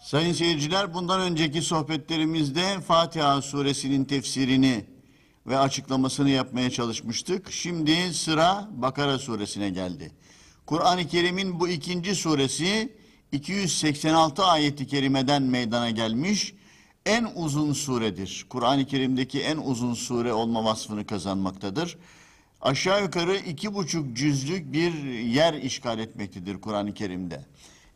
Sayın seyirciler bundan önceki sohbetlerimizde Fatiha suresinin tefsirini ve açıklamasını yapmaya çalışmıştık. Şimdi sıra Bakara suresine geldi. Kur'an-ı Kerim'in bu ikinci suresi 286 ayeti kerimeden meydana gelmiş en uzun suredir. Kur'an-ı Kerim'deki en uzun sure olma vasfını kazanmaktadır. Aşağı yukarı iki buçuk cüzlük bir yer işgal etmektedir Kur'an-ı Kerim'de.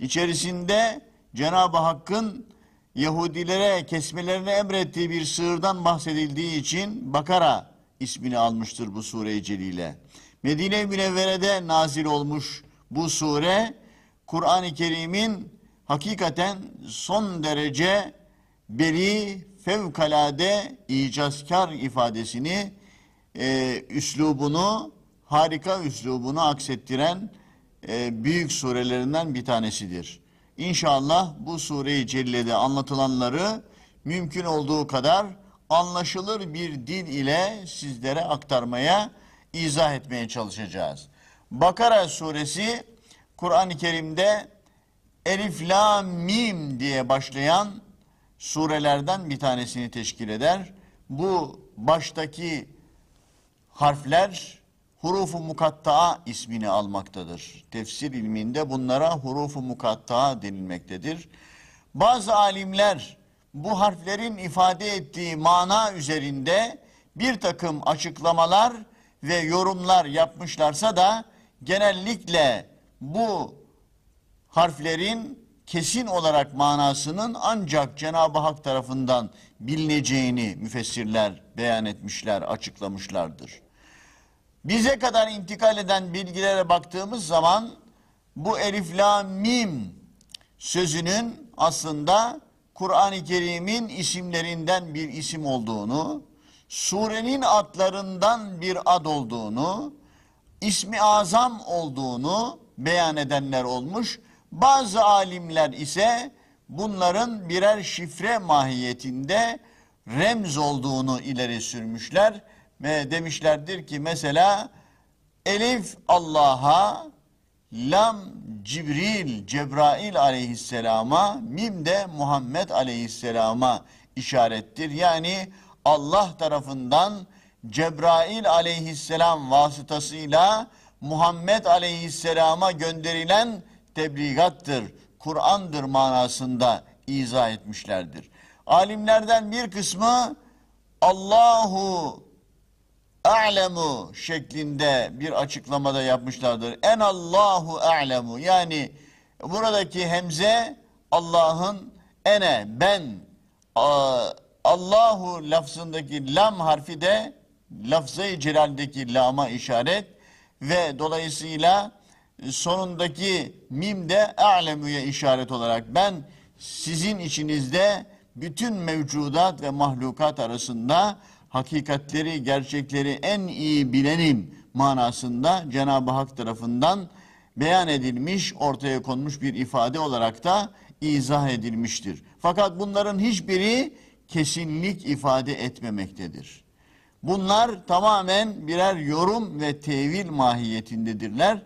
İçerisinde Cenab-ı Hakk'ın Yahudilere kesmelerini emrettiği bir sığırdan bahsedildiği için Bakara ismini almıştır bu sure celile. Medine-i Münevvere'de nazil olmuş bu sure Kur'an-ı Kerim'in hakikaten son derece beli, fevkalade, icazkar ifadesini, e, üslubunu, harika üslubunu aksettiren e, büyük surelerinden bir tanesidir. İnşallah bu sureyi cellede anlatılanları mümkün olduğu kadar anlaşılır bir dil ile sizlere aktarmaya, izah etmeye çalışacağız. Bakara suresi Kur'an-ı Kerim'de Elif, La, Mim diye başlayan surelerden bir tanesini teşkil eder. Bu baştaki harfler hurufu mukatta ismini almaktadır. Tefsir ilminde bunlara hurufu mukatta denilmektedir. Bazı alimler bu harflerin ifade ettiği mana üzerinde bir takım açıklamalar ve yorumlar yapmışlarsa da genellikle bu harflerin kesin olarak manasının ancak Cenab-ı Hak tarafından bilineceğini müfessirler beyan etmişler, açıklamışlardır. Bize kadar intikal eden bilgilere baktığımız zaman bu elif la mim sözünün aslında Kur'an-ı Kerim'in isimlerinden bir isim olduğunu, surenin adlarından bir ad olduğunu, ismi azam olduğunu beyan edenler olmuş. Bazı alimler ise bunların birer şifre mahiyetinde remz olduğunu ileri sürmüşler demişlerdir ki mesela Elif Allah'a, Lam Cibril, Cebrail aleyhisselama, Mim de Muhammed aleyhisselama işarettir. Yani Allah tarafından Cebrail aleyhisselam vasıtasıyla Muhammed aleyhisselama gönderilen tebligattır, Kur'an'dır manasında izah etmişlerdir. Alimlerden bir kısmı Allahu a'lemu şeklinde bir açıklamada yapmışlardır. En Allahu a'lemu yani buradaki hemze Allah'ın ene ben Allahu lafzındaki lam harfi de lafzayı celaldeki lama işaret ve dolayısıyla sonundaki mim de a'lemu'ya işaret olarak ben sizin içinizde bütün mevcudat ve mahlukat arasında hakikatleri, gerçekleri en iyi bilenim manasında Cenab-ı Hak tarafından beyan edilmiş, ortaya konmuş bir ifade olarak da izah edilmiştir. Fakat bunların hiçbiri kesinlik ifade etmemektedir. Bunlar tamamen birer yorum ve tevil mahiyetindedirler.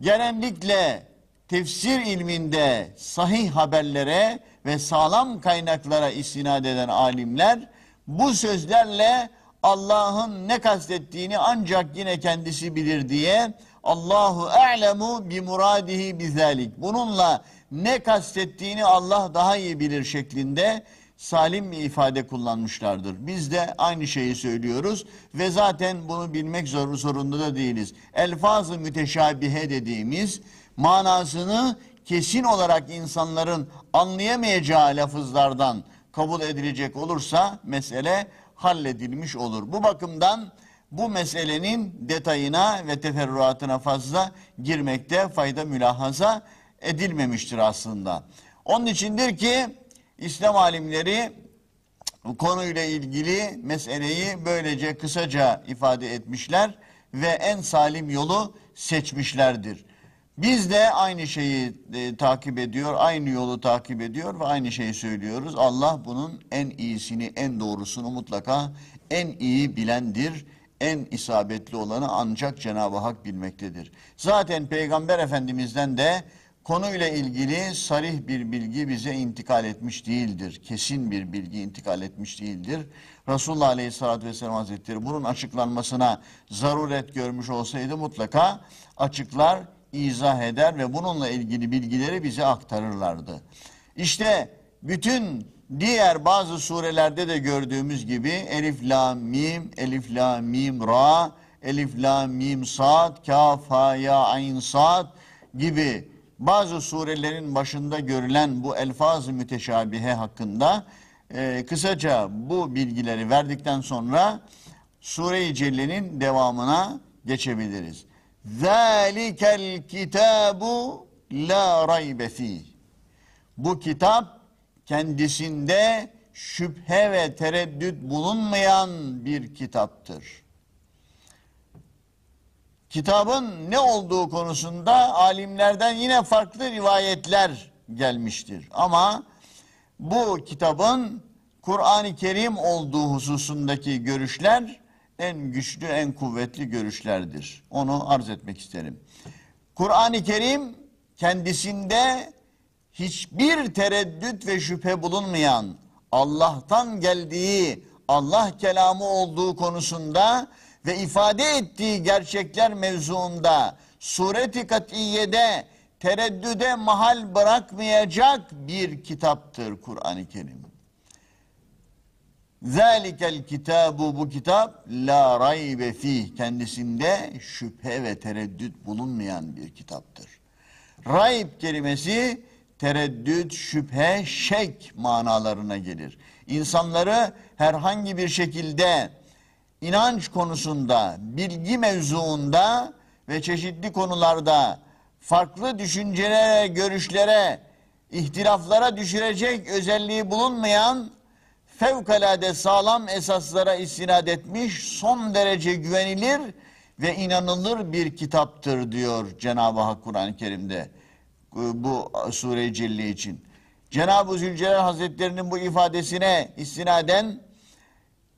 Genellikle tefsir ilminde sahih haberlere ve sağlam kaynaklara istinad eden alimler bu sözlerle Allah'ın ne kastettiğini ancak yine kendisi bilir diye Allahu a'lemu bi muradihi bizalik. Bununla ne kastettiğini Allah daha iyi bilir şeklinde salim bir ifade kullanmışlardır. Biz de aynı şeyi söylüyoruz ve zaten bunu bilmek zor zorunda da değiliz. Elfazı müteşabihe dediğimiz manasını kesin olarak insanların anlayamayacağı lafızlardan kabul edilecek olursa mesele halledilmiş olur. Bu bakımdan bu meselenin detayına ve teferruatına fazla girmekte fayda mülahaza edilmemiştir aslında. Onun içindir ki İslam alimleri bu konuyla ilgili meseleyi böylece kısaca ifade etmişler ve en salim yolu seçmişlerdir. Biz de aynı şeyi e, takip ediyor, aynı yolu takip ediyor ve aynı şeyi söylüyoruz. Allah bunun en iyisini, en doğrusunu mutlaka en iyi bilendir. En isabetli olanı ancak Cenab-ı Hak bilmektedir. Zaten Peygamber Efendimiz'den de konuyla ilgili sarih bir bilgi bize intikal etmiş değildir. Kesin bir bilgi intikal etmiş değildir. Resulullah Aleyhisselatü Vesselam Hazretleri bunun açıklanmasına zaruret görmüş olsaydı mutlaka açıklar izah eder ve bununla ilgili bilgileri bize aktarırlardı. İşte bütün diğer bazı surelerde de gördüğümüz gibi Elif La Mim, Elif La Mim Ra, Elif La Mim Sad, Kaf Ha Ya Ayn Sad gibi bazı surelerin başında görülen bu elfaz-ı müteşabihe hakkında e, kısaca bu bilgileri verdikten sonra Sure-i Celle'nin devamına geçebiliriz. Zalikel kitabu la raybe fi. Bu kitap kendisinde şüphe ve tereddüt bulunmayan bir kitaptır. Kitabın ne olduğu konusunda alimlerden yine farklı rivayetler gelmiştir. Ama bu kitabın Kur'an-ı Kerim olduğu hususundaki görüşler en güçlü, en kuvvetli görüşlerdir. Onu arz etmek isterim. Kur'an-ı Kerim kendisinde hiçbir tereddüt ve şüphe bulunmayan Allah'tan geldiği, Allah kelamı olduğu konusunda ve ifade ettiği gerçekler mevzuunda sureti katiyede tereddüde mahal bırakmayacak bir kitaptır Kur'an-ı Kerim. Zalikel kitabu bu kitap la raybe fih kendisinde şüphe ve tereddüt bulunmayan bir kitaptır. Rayb kelimesi tereddüt, şüphe, şek manalarına gelir. İnsanları herhangi bir şekilde inanç konusunda, bilgi mevzuunda ve çeşitli konularda farklı düşüncelere, görüşlere, ihtilaflara düşürecek özelliği bulunmayan fevkalade sağlam esaslara istinad etmiş son derece güvenilir ve inanılır bir kitaptır diyor Cenab-ı Hak Kur'an-ı Kerim'de e, bu sure-i cilli için. Cenab-ı Zülcelal Hazretlerinin bu ifadesine istinaden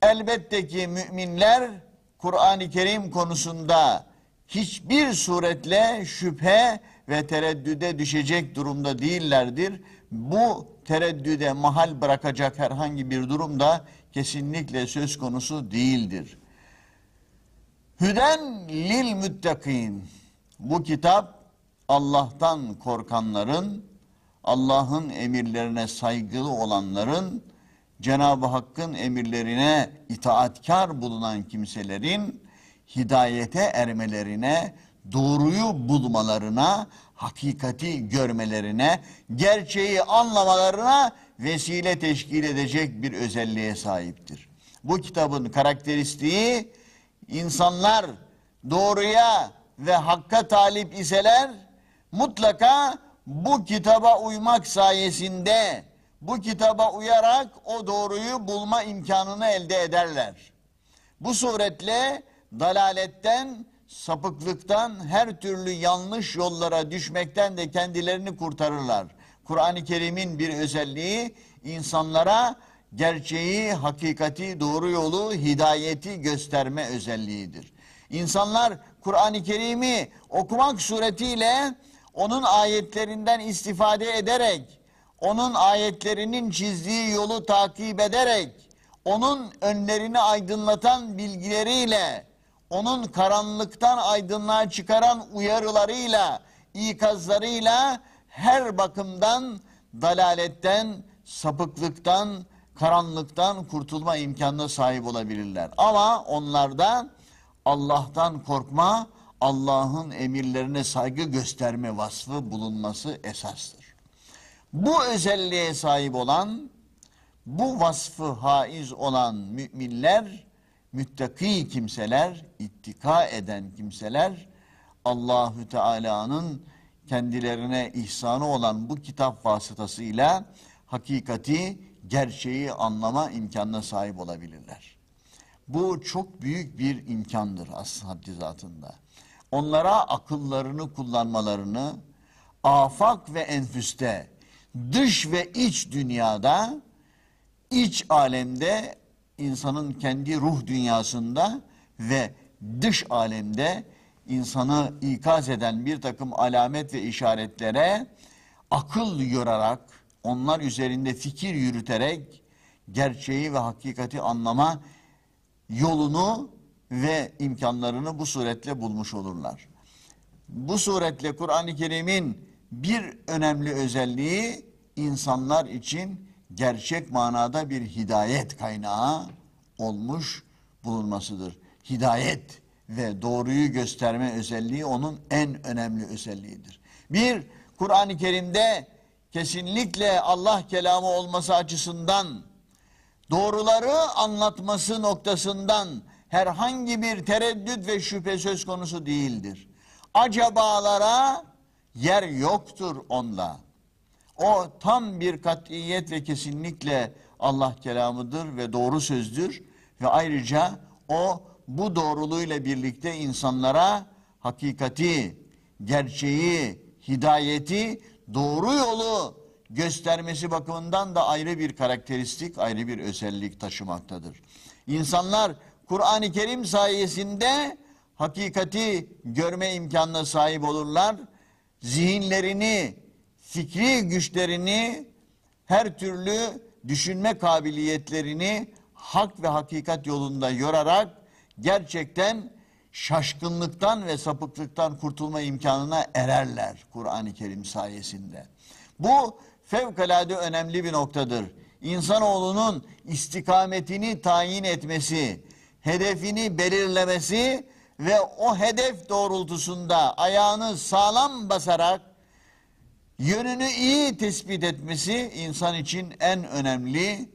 elbette ki müminler Kur'an-ı Kerim konusunda hiçbir suretle şüphe ve tereddüde düşecek durumda değillerdir. Bu tereddüde mahal bırakacak herhangi bir durum da kesinlikle söz konusu değildir. Hüden lil müttakîn. Bu kitap Allah'tan korkanların, Allah'ın emirlerine saygılı olanların, Cenab-ı Hakk'ın emirlerine itaatkar bulunan kimselerin hidayete ermelerine, doğruyu bulmalarına, hakikati görmelerine, gerçeği anlamalarına vesile teşkil edecek bir özelliğe sahiptir. Bu kitabın karakteristiği insanlar doğruya ve hakka talip iseler mutlaka bu kitaba uymak sayesinde bu kitaba uyarak o doğruyu bulma imkanını elde ederler. Bu suretle dalaletten sapıklıktan her türlü yanlış yollara düşmekten de kendilerini kurtarırlar. Kur'an-ı Kerim'in bir özelliği insanlara gerçeği, hakikati, doğru yolu, hidayeti gösterme özelliğidir. İnsanlar Kur'an-ı Kerim'i okumak suretiyle onun ayetlerinden istifade ederek, onun ayetlerinin çizdiği yolu takip ederek, onun önlerini aydınlatan bilgileriyle onun karanlıktan aydınlığa çıkaran uyarılarıyla, ikazlarıyla her bakımdan dalaletten, sapıklıktan, karanlıktan kurtulma imkanına sahip olabilirler. Ama onlarda Allah'tan korkma, Allah'ın emirlerine saygı gösterme vasfı bulunması esastır. Bu özelliğe sahip olan, bu vasfı haiz olan müminler müttaki kimseler, ittika eden kimseler Allahü Teala'nın kendilerine ihsanı olan bu kitap vasıtasıyla hakikati, gerçeği anlama imkanına sahip olabilirler. Bu çok büyük bir imkandır aslında haddi zatında. Onlara akıllarını kullanmalarını afak ve enfüste, dış ve iç dünyada, iç alemde insanın kendi ruh dünyasında ve dış alemde insanı ikaz eden bir takım alamet ve işaretlere akıl yorarak, onlar üzerinde fikir yürüterek gerçeği ve hakikati anlama yolunu ve imkanlarını bu suretle bulmuş olurlar. Bu suretle Kur'an-ı Kerim'in bir önemli özelliği insanlar için gerçek manada bir hidayet kaynağı olmuş bulunmasıdır. Hidayet ve doğruyu gösterme özelliği onun en önemli özelliğidir. Bir, Kur'an-ı Kerim'de kesinlikle Allah kelamı olması açısından doğruları anlatması noktasından herhangi bir tereddüt ve şüphe söz konusu değildir. Acabalara yer yoktur onla. O tam bir katiyet ve kesinlikle Allah kelamıdır ve doğru sözdür. Ve ayrıca o bu doğruluğuyla birlikte insanlara hakikati, gerçeği, hidayeti, doğru yolu göstermesi bakımından da ayrı bir karakteristik, ayrı bir özellik taşımaktadır. İnsanlar Kur'an-ı Kerim sayesinde hakikati görme imkanına sahip olurlar. Zihinlerini fikri güçlerini, her türlü düşünme kabiliyetlerini hak ve hakikat yolunda yorarak gerçekten şaşkınlıktan ve sapıklıktan kurtulma imkanına ererler Kur'an-ı Kerim sayesinde. Bu fevkalade önemli bir noktadır. İnsanoğlunun istikametini tayin etmesi, hedefini belirlemesi ve o hedef doğrultusunda ayağını sağlam basarak Yönünü iyi tespit etmesi insan için en önemli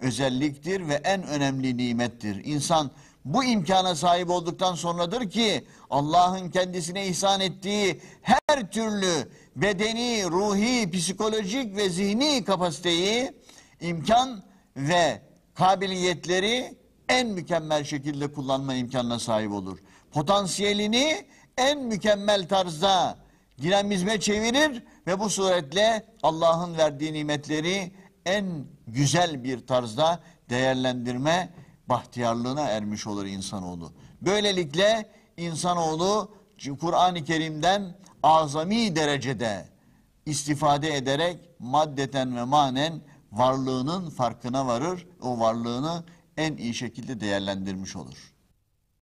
özelliktir ve en önemli nimettir. İnsan bu imkana sahip olduktan sonradır ki Allah'ın kendisine ihsan ettiği her türlü bedeni, ruhi, psikolojik ve zihni kapasiteyi, imkan ve kabiliyetleri en mükemmel şekilde kullanma imkanına sahip olur. Potansiyelini en mükemmel tarzda dinamizme çevirir ve bu suretle Allah'ın verdiği nimetleri en güzel bir tarzda değerlendirme bahtiyarlığına ermiş olur insanoğlu. Böylelikle insanoğlu Kur'an-ı Kerim'den azami derecede istifade ederek maddeten ve manen varlığının farkına varır. O varlığını en iyi şekilde değerlendirmiş olur.